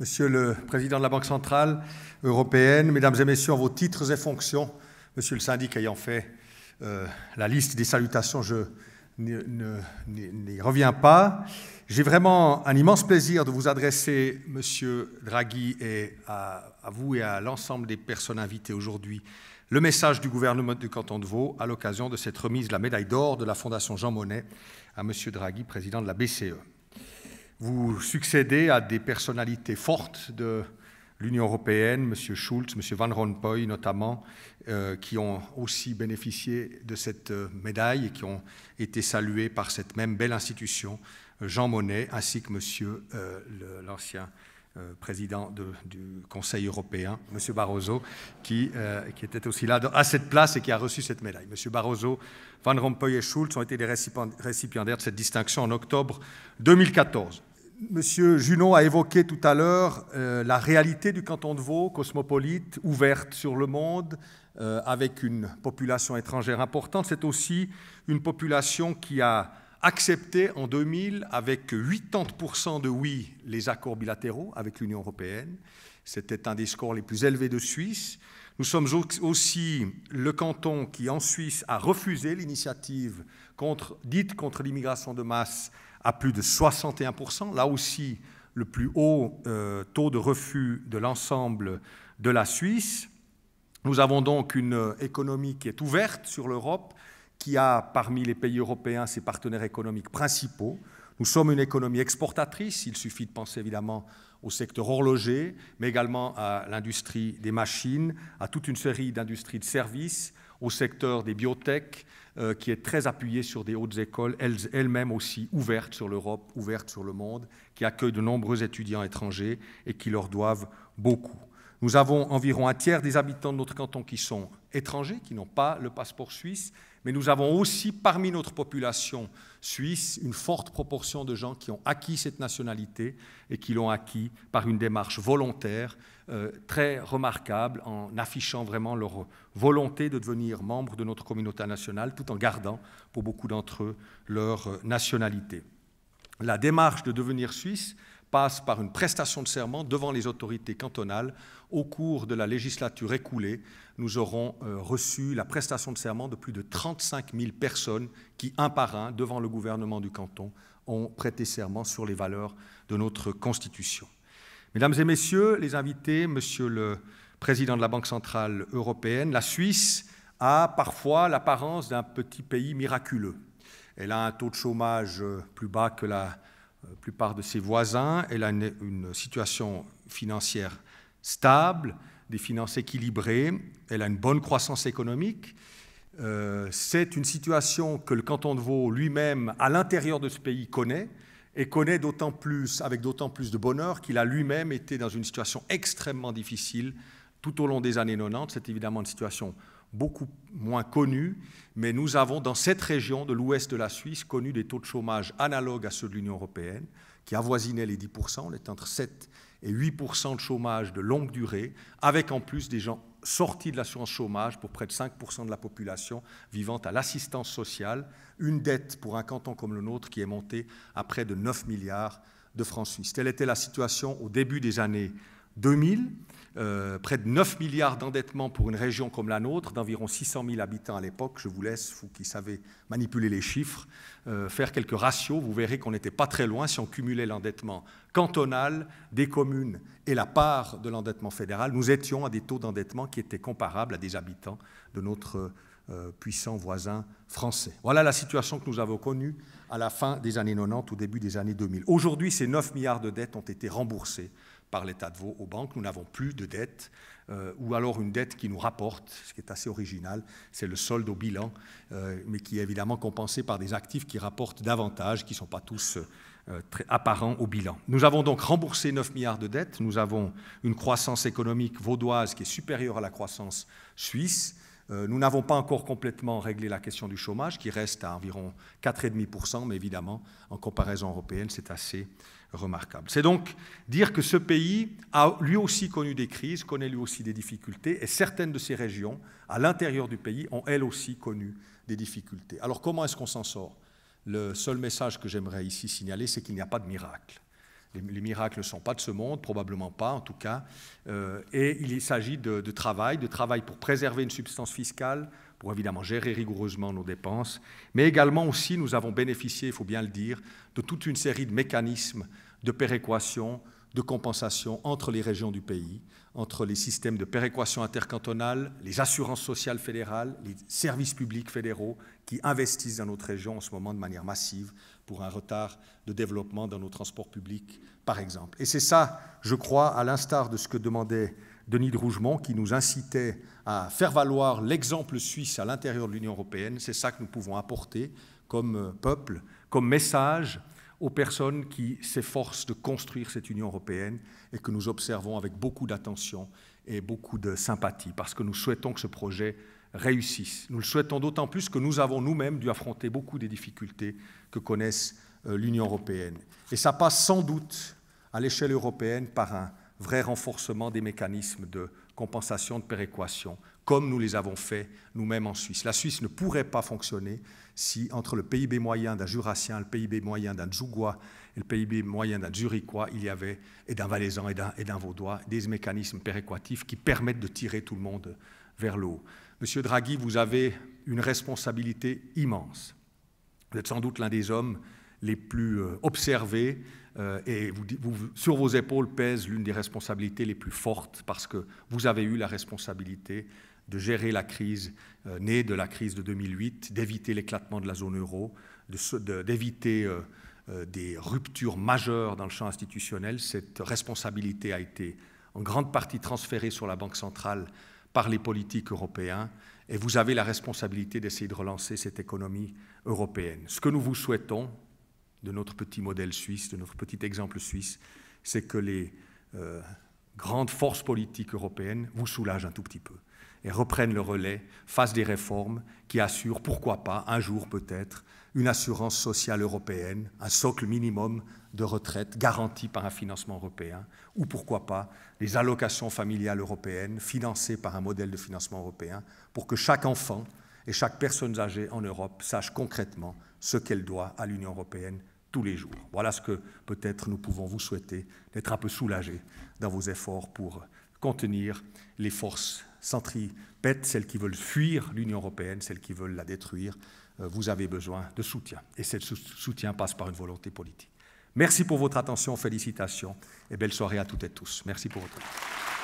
Monsieur le Président de la Banque centrale européenne, Mesdames et Messieurs, vos titres et fonctions, Monsieur le syndic ayant fait euh, la liste des salutations, je n'y reviens pas. J'ai vraiment un immense plaisir de vous adresser, Monsieur Draghi, et à, à vous et à l'ensemble des personnes invitées aujourd'hui, le message du gouvernement du canton de Vaud à l'occasion de cette remise de la médaille d'or de la Fondation Jean Monnet à Monsieur Draghi, président de la BCE. Vous succédez à des personnalités fortes de l'Union européenne, M. Schulz, M. Van Rompuy notamment, euh, qui ont aussi bénéficié de cette euh, médaille et qui ont été salués par cette même belle institution, Jean Monnet, ainsi que M. Euh, l'ancien président du Conseil européen, M. Barroso, qui, qui était aussi là à cette place et qui a reçu cette médaille. M. Barroso, Van Rompuy et Schulz ont été les récipiendaires de cette distinction en octobre 2014. Monsieur Junot a évoqué tout à l'heure euh, la réalité du canton de Vaud, cosmopolite, ouverte sur le monde, euh, avec une population étrangère importante. C'est aussi une population qui a accepté en 2000, avec 80% de oui, les accords bilatéraux avec l'Union européenne. C'était un des scores les plus élevés de Suisse. Nous sommes aussi le canton qui, en Suisse, a refusé l'initiative dite contre l'immigration de masse à plus de 61%. Là aussi, le plus haut euh, taux de refus de l'ensemble de la Suisse. Nous avons donc une euh, économie qui est ouverte sur l'Europe, qui a parmi les pays européens ses partenaires économiques principaux. Nous sommes une économie exportatrice, il suffit de penser évidemment au secteur horloger, mais également à l'industrie des machines, à toute une série d'industries de services, au secteur des biotech, euh, qui est très appuyé sur des hautes écoles, elles-mêmes aussi ouvertes sur l'Europe, ouvertes sur le monde, qui accueillent de nombreux étudiants étrangers et qui leur doivent beaucoup. Nous avons environ un tiers des habitants de notre canton qui sont étrangers qui n'ont pas le passeport suisse, mais nous avons aussi parmi notre population suisse une forte proportion de gens qui ont acquis cette nationalité et qui l'ont acquis par une démarche volontaire euh, très remarquable en affichant vraiment leur volonté de devenir membre de notre communauté nationale tout en gardant pour beaucoup d'entre eux leur euh, nationalité. La démarche de devenir suisse passe par une prestation de serment devant les autorités cantonales. Au cours de la législature écoulée, nous aurons euh, reçu la prestation de serment de plus de 35 000 personnes qui, un par un, devant le gouvernement du canton, ont prêté serment sur les valeurs de notre Constitution. Mesdames et Messieurs les invités, Monsieur le Président de la Banque Centrale Européenne, la Suisse a parfois l'apparence d'un petit pays miraculeux. Elle a un taux de chômage euh, plus bas que la la plupart de ses voisins. Elle a une, situation financière stable, des finances équilibrées, elle a une bonne croissance économique. Euh, c'est une situation que le canton de Vaud lui-même, à l'intérieur de ce pays, connaît, et connaît d'autant plus, avec d'autant plus de bonheur, qu'il a lui-même été dans une situation extrêmement difficile tout au long des années 90. C'est évidemment une situation beaucoup moins connus, mais nous avons dans cette région de l'ouest de la Suisse connu des taux de chômage analogues à ceux de l'Union européenne, qui avoisinaient les 10%, on est entre 7 et 8% de chômage de longue durée, avec en plus des gens sortis de l'assurance chômage pour près de 5% de la population vivant à l'assistance sociale, une dette pour un canton comme le nôtre qui est montée à près de 9 milliards de francs suisses. Telle était la situation au début des années 2000, euh, près de 9 milliards d'endettement pour une région comme la nôtre, d'environ 600 000 habitants à l'époque. Je vous laisse, vous qui savez manipuler les chiffres, euh, faire quelques ratios. Vous verrez qu'on n'était pas très loin si on cumulait l'endettement cantonal des communes et la part de l'endettement fédéral. Nous étions à des taux d'endettement qui étaient comparables à des habitants de notre euh, puissant voisin français. Voilà la situation que nous avons connue à la fin des années 90, au début des années 2000. Aujourd'hui, ces 9 milliards de dettes ont été remboursées par l'État de Vaud aux banques. Nous n'avons plus de dette, euh, ou alors une dette qui nous rapporte, ce qui est assez original, c'est le solde au bilan, euh, mais qui est évidemment compensé par des actifs qui rapportent davantage, qui ne sont pas tous euh, très apparents au bilan. Nous avons donc remboursé 9 milliards de dettes, nous avons une croissance économique vaudoise qui est supérieure à la croissance suisse, euh, nous n'avons pas encore complètement réglé la question du chômage, qui reste à environ 4,5%, mais évidemment, en comparaison européenne, c'est assez remarquable. C'est donc dire que ce pays a lui aussi connu des crises, connaît lui aussi des difficultés, et certaines de ces régions, à l'intérieur du pays, ont elles aussi connu des difficultés. Alors comment est-ce qu'on s'en sort Le seul message que j'aimerais ici signaler, c'est qu'il n'y a pas de miracle. Les, miracles ne sont pas de ce monde, probablement pas en tout cas. Euh, et il s'agit de, travail, de travail pour préserver une substance fiscale, pour évidemment gérer rigoureusement nos dépenses, mais également aussi nous avons bénéficié, il faut bien le dire, de toute une série de mécanismes de péréquation, de compensation entre les régions du pays, entre les systèmes de péréquation intercantonale, les assurances sociales fédérales, les services publics fédéraux qui investissent dans notre région en ce moment de manière massive pour un retard de développement dans nos transports publics, par exemple. Et c'est ça, je crois, à l'instar de ce que demandait Denis de Rougemont, qui nous incitait à faire valoir l'exemple suisse à l'intérieur de l'Union européenne, c'est ça que nous pouvons apporter comme euh, peuple, comme message aux personnes qui s'efforcent de construire cette Union européenne et que nous observons avec beaucoup d'attention et beaucoup de sympathie, parce que nous souhaitons que ce projet réussissent. Nous le souhaitons d'autant plus que nous avons nous-mêmes dû affronter beaucoup des difficultés que connaissent euh, l'Union européenne. Et ça passe sans doute à l'échelle européenne par un vrai renforcement des mécanismes de compensation de péréquation, comme nous les avons fait nous-mêmes en Suisse. La Suisse ne pourrait pas fonctionner si entre le PIB moyen d'un Jurassien, le PIB moyen d'un djougoua et le PIB moyen d'un Zurichois, il y avait, et d'un Valaisan et d'un Vaudois, des mécanismes péréquatifs qui permettent de tirer tout le monde vers l'eau. Monsieur Draghi, vous avez une responsabilité immense. Vous êtes sans doute l'un des hommes les plus euh, observés euh, et sur vos épaules pèse l'une des responsabilités les plus fortes parce que vous avez eu la responsabilité de gérer la crise euh, née de la crise de 2008, d'éviter l'éclatement de la zone euro, d'éviter des ruptures majeures dans le champ institutionnel. Cette responsabilité a été en grande partie transférée sur la Banque centrale par les politiques européens et vous avez la responsabilité d'essayer de relancer cette économie européenne. Ce que nous vous souhaitons de notre petit modèle suisse, de notre petit exemple suisse, c'est que les euh, grandes forces politiques européennes vous soulagent un tout petit peu et reprennent le relais, fassent des réformes qui assurent, pourquoi pas, un jour peut-être, une assurance sociale européenne, un socle minimum de retraite garanti par un financement européen, ou pourquoi pas les allocations familiales européennes financées par un modèle de financement européen, pour que chaque enfant et chaque personne âgée en Europe sache concrètement ce qu'elle doit à l'Union européenne tous les jours. Voilà ce que peut-être nous pouvons vous souhaiter, d'être un peu soulagés dans vos efforts pour contenir les forces centripètes, celles qui veulent fuir l'Union européenne, celles qui veulent la détruire, euh, vous avez besoin de soutien. Et ce soutien passe par une volonté politique. Merci pour votre attention, félicitations et belle soirée à toutes et tous. Merci pour votre attention.